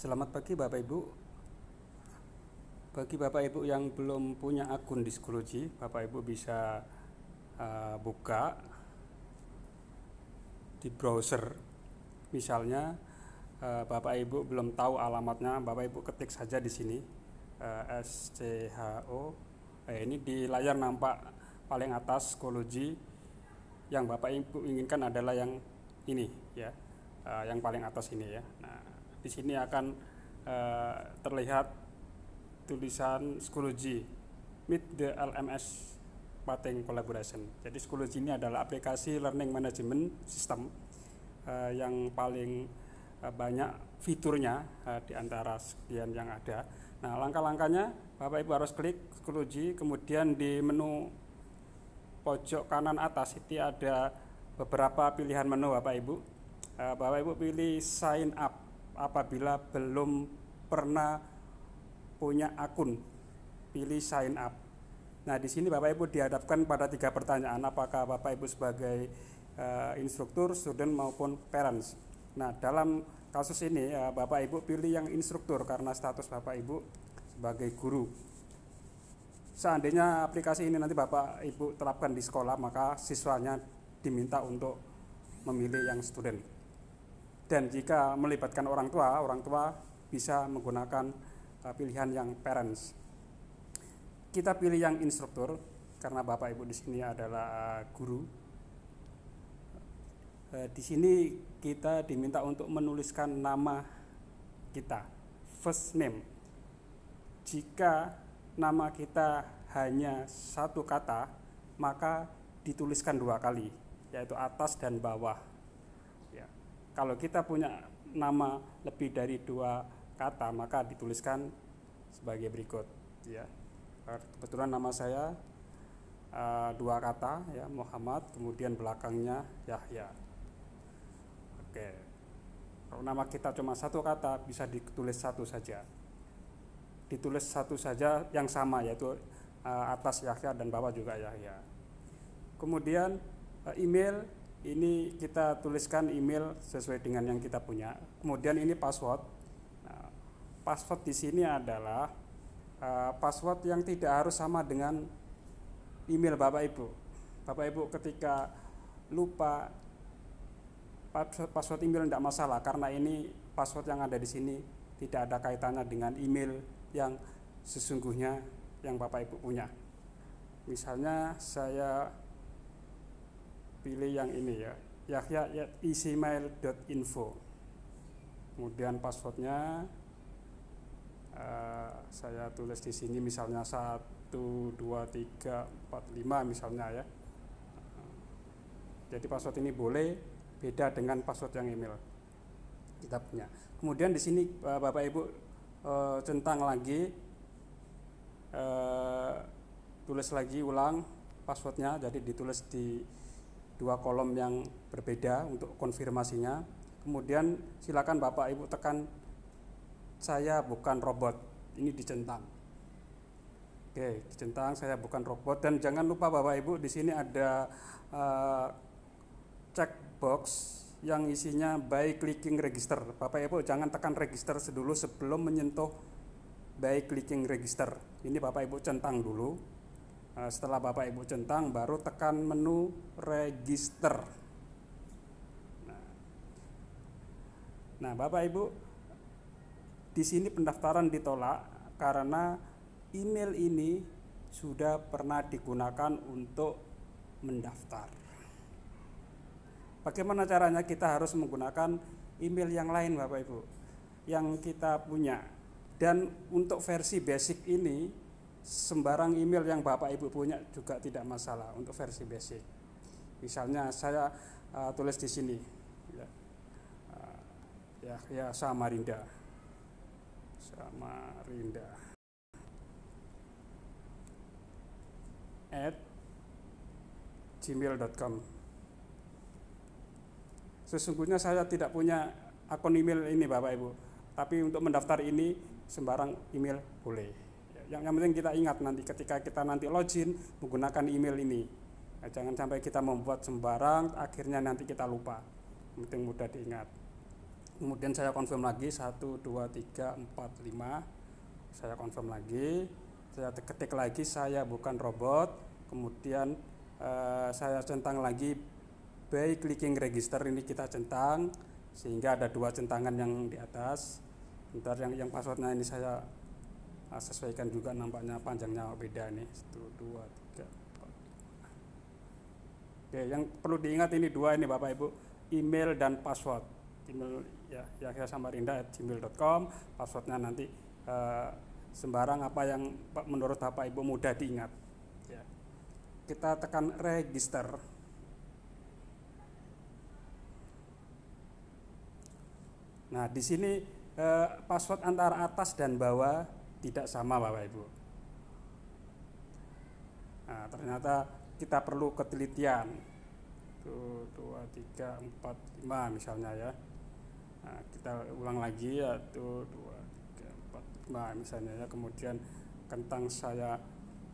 Selamat pagi Bapak Ibu. Bagi Bapak Ibu yang belum punya akun Diskologi, Bapak Ibu bisa uh, buka di browser. Misalnya uh, Bapak Ibu belum tahu alamatnya, Bapak Ibu ketik saja di sini uh, eh, SCHO. Eh, ini di layar nampak paling atas Scology yang Bapak Ibu inginkan adalah yang ini ya, yang paling atas ini ya di sini akan uh, terlihat tulisan Schoology Meet the LMS Bateng Collaboration. Jadi Schoology ini adalah aplikasi learning management system uh, yang paling uh, banyak fiturnya uh, di antara sekian yang ada. Nah, langkah-langkahnya Bapak Ibu harus klik Schoology, kemudian di menu pojok kanan atas itu ada beberapa pilihan menu Bapak Ibu. Bapak Ibu pilih sign up apabila belum pernah punya akun. Pilih sign up. Nah, di sini Bapak Ibu dihadapkan pada tiga pertanyaan, apakah Bapak Ibu sebagai uh, instruktur, student maupun parents. Nah, dalam kasus ini uh, Bapak Ibu pilih yang instruktur karena status Bapak Ibu sebagai guru. Seandainya aplikasi ini nanti Bapak Ibu terapkan di sekolah, maka siswanya diminta untuk memilih yang student. Dan jika melibatkan orang tua, orang tua bisa menggunakan uh, pilihan yang parents. Kita pilih yang instruktur karena Bapak Ibu di sini adalah eh, guru. Uh, di sini kita diminta untuk menuliskan nama kita, first name. Jika nama kita hanya satu kata, maka dituliskan dua kali, yaitu atas dan bawah kalau kita punya nama lebih dari dua kata maka dituliskan sebagai berikut ya kebetulan nama saya uh, dua kata ya Muhammad kemudian belakangnya Yahya oke kalau nama kita cuma satu kata bisa ditulis satu saja ditulis satu saja yang sama yaitu uh, atas Yahya dan bawah juga Yahya kemudian uh, email ini kita tuliskan email sesuai dengan yang kita punya. Kemudian ini password. Nah, password di sini adalah uh, password yang tidak harus sama dengan email Bapak Ibu. Bapak Ibu ketika lupa password email tidak masalah karena ini password yang ada di sini tidak ada kaitannya dengan email yang sesungguhnya yang Bapak Ibu punya. Misalnya saya pilih yang ini ya yahya isimail.info kemudian passwordnya uh, saya tulis di sini misalnya 1 2 3 4 5 misalnya ya jadi password ini boleh beda dengan password yang email kita punya kemudian di sini uh, Bapak Ibu uh, centang lagi uh, tulis lagi ulang passwordnya jadi ditulis di dua kolom yang berbeda untuk konfirmasinya. Kemudian silakan Bapak Ibu tekan saya bukan robot. Ini dicentang. Oke, dicentang saya bukan robot dan jangan lupa Bapak Ibu di sini ada uh, eh, checkbox yang isinya by clicking register. Bapak Ibu jangan tekan register dulu sebelum menyentuh by clicking register. Ini Bapak Ibu centang dulu. Eh, setelah Bapak Ibu centang baru tekan menu register. Nah, nah, Bapak Ibu di sini pendaftaran ditolak karena email ini sudah pernah digunakan untuk mendaftar. Bagaimana caranya kita harus menggunakan email yang lain Bapak Ibu yang kita punya. Dan untuk versi basic ini sembarang email yang Bapak Ibu punya juga tidak masalah untuk versi basic. Misalnya saya uh, tulis di sini ya. Uh, ya ya sama Rinda at gmail.com Sesungguhnya saya tidak punya akun email ini Bapak Ibu Tapi untuk mendaftar ini sembarang email boleh yang, yang penting kita ingat nanti ketika kita nanti login menggunakan email ini nah, jangan sampai kita membuat sembarang akhirnya nanti kita lupa penting mudah diingat kemudian saya confirm lagi 1 2 3 4 5 saya confirm lagi saya ketik lagi saya bukan robot kemudian eh, saya centang lagi by clicking register ini kita centang sehingga ada dua centangan yang di atas ntar yang yang passwordnya ini saya nah, sesuaikan juga nampaknya panjangnya beda nih satu dua tiga empat. Oke, yang perlu diingat ini dua ini Bapak Ibu, email dan password. Email ya ya at gmail.com, passwordnya nanti uh, sembarang apa yang menurut Bapak Ibu mudah diingat. Ya. Kita tekan register. Nah, di sini eh, password antara atas dan bawah tidak sama Bapak Ibu. Nah, ternyata kita perlu ketelitian. Tuh, dua, tiga, empat, lima misalnya ya. Nah, kita ulang lagi ya, tuh, dua, tiga, empat, lima misalnya ya. Kemudian kentang saya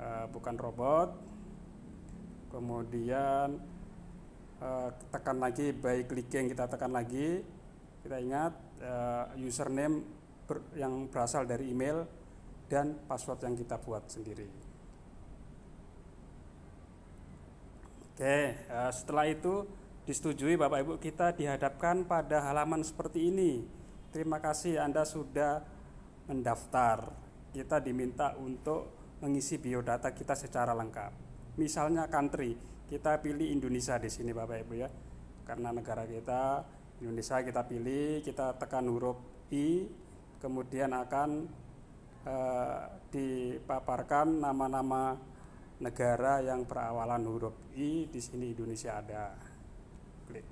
eh, bukan robot. Kemudian eh, tekan lagi by clicking kita tekan lagi. Kita ingat eh, username ber, yang berasal dari email dan password yang kita buat sendiri. Oke, eh, setelah itu disetujui Bapak Ibu kita dihadapkan pada halaman seperti ini. Terima kasih Anda sudah mendaftar. Kita diminta untuk mengisi biodata kita secara lengkap. Misalnya country, kita pilih Indonesia di sini Bapak Ibu ya. Karena negara kita Indonesia kita pilih, kita tekan huruf I, kemudian akan Eh, dipaparkan nama-nama negara yang berawalan huruf I di sini Indonesia ada. Klik.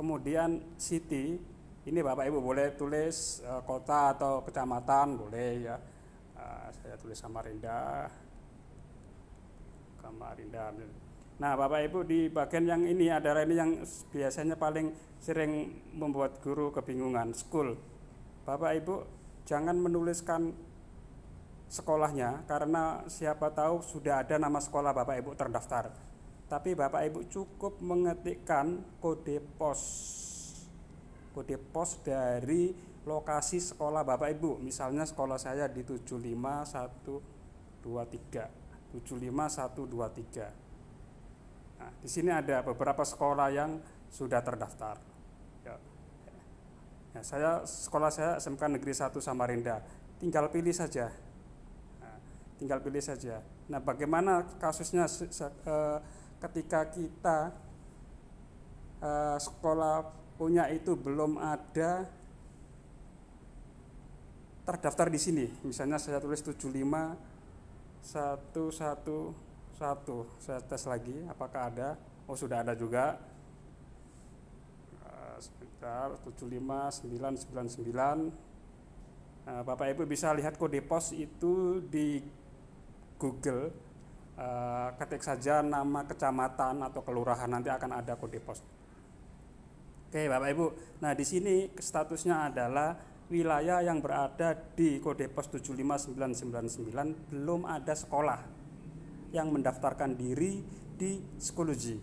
Kemudian city ini Bapak Ibu boleh tulis eh, kota atau kecamatan boleh ya. Eh, saya tulis Samarinda. Samarinda. Nah, Bapak Ibu di bagian yang ini ada ini yang biasanya paling sering membuat guru kebingungan, school. Bapak Ibu jangan menuliskan sekolahnya karena siapa tahu sudah ada nama sekolah Bapak Ibu terdaftar. Tapi Bapak Ibu cukup mengetikkan kode pos. Kode pos dari lokasi sekolah Bapak Ibu. Misalnya sekolah saya di 75123. 75123. Nah, di sini ada beberapa sekolah yang sudah terdaftar. Ya. ya saya sekolah saya SMK Negeri 1 Samarinda. Tinggal pilih saja tinggal pilih saja. Nah, bagaimana kasusnya eh, ketika kita eh, sekolah punya itu belum ada terdaftar di sini. Misalnya saya tulis 75 111. Saya tes lagi apakah ada? Oh, sudah ada juga. Eh, sebentar 75999. Bapak Ibu bisa lihat kode pos itu di Google uh, ketik saja nama kecamatan atau kelurahan nanti akan ada kode pos. Oke, Bapak Ibu. Nah, di sini statusnya adalah wilayah yang berada di kode pos 75999 belum ada sekolah yang mendaftarkan diri di Sekologi.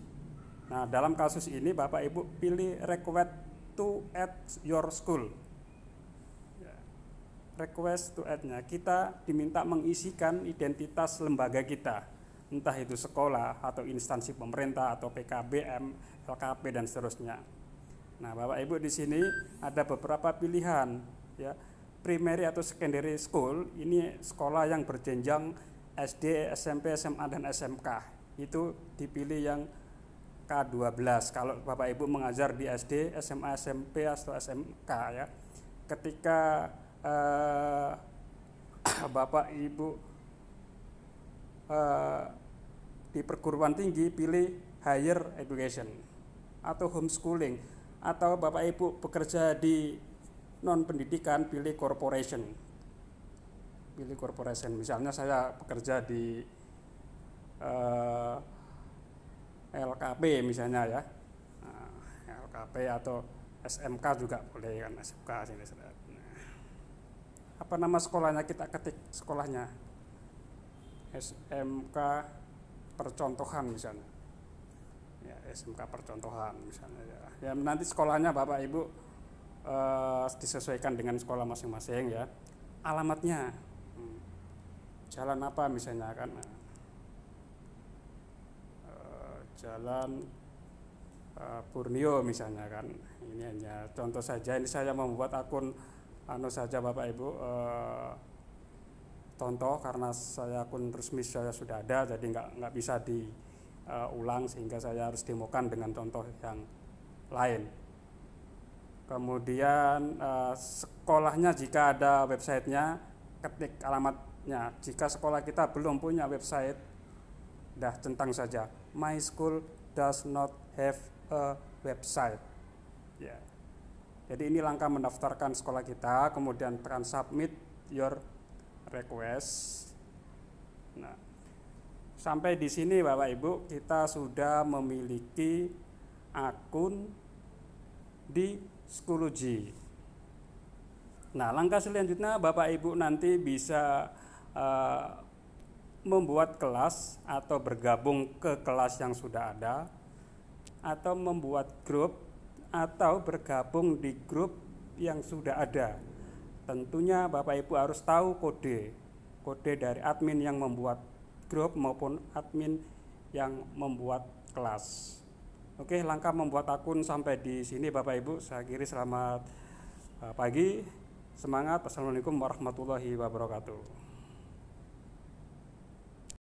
Nah, dalam kasus ini Bapak Ibu pilih request to at your school request to add-nya kita diminta mengisikan identitas lembaga kita entah itu sekolah atau instansi pemerintah atau PKBM, LKP dan seterusnya. Nah, Bapak Ibu di sini ada beberapa pilihan ya. Primary atau secondary school ini sekolah yang berjenjang SD, SMP, SMA dan SMK. Itu dipilih yang K12. Kalau Bapak Ibu mengajar di SD, SMA, SMP atau SMK ya. Ketika uh, Bapak Ibu uh, di perguruan tinggi pilih higher education atau homeschooling atau Bapak Ibu bekerja di non pendidikan pilih corporation. Pilih corporation. Misalnya saya bekerja di uh, eh, LKP misalnya ya. Nah, LKP atau SMK juga boleh kan SMK sini apa nama sekolahnya kita ketik sekolahnya SMK percontohan misalnya ya SMK percontohan misalnya ya, ya nanti sekolahnya bapak ibu eh, disesuaikan dengan sekolah masing-masing ya alamatnya hmm. jalan apa misalnya kan nah. eh, jalan eh, Borneo misalnya kan ini hanya contoh saja ini saya membuat akun anu saja Bapak Ibu eh, contoh karena saya akun resmi saya sudah ada jadi nggak nggak bisa diulang eh, uh, sehingga saya harus demokan dengan contoh yang lain. Kemudian uh, sekolahnya jika ada websitenya ketik alamatnya. Jika sekolah kita belum punya website, dah centang saja. My school does not have a website. Ya. Yeah. Jadi ini langkah mendaftarkan sekolah kita, kemudian tekan submit your request. Nah, sampai di sini Bapak Ibu, kita sudah memiliki akun di Schoology. Nah, langkah selanjutnya Bapak Ibu nanti bisa uh, membuat kelas atau bergabung ke kelas yang sudah ada atau membuat grup atau bergabung di grup yang sudah ada. Tentunya Bapak Ibu harus tahu kode, kode dari admin yang membuat grup maupun admin yang membuat kelas. Oke, langkah membuat akun sampai di sini Bapak Ibu. Saya kiri selamat eh, pagi. Semangat. Assalamualaikum warahmatullahi wabarakatuh.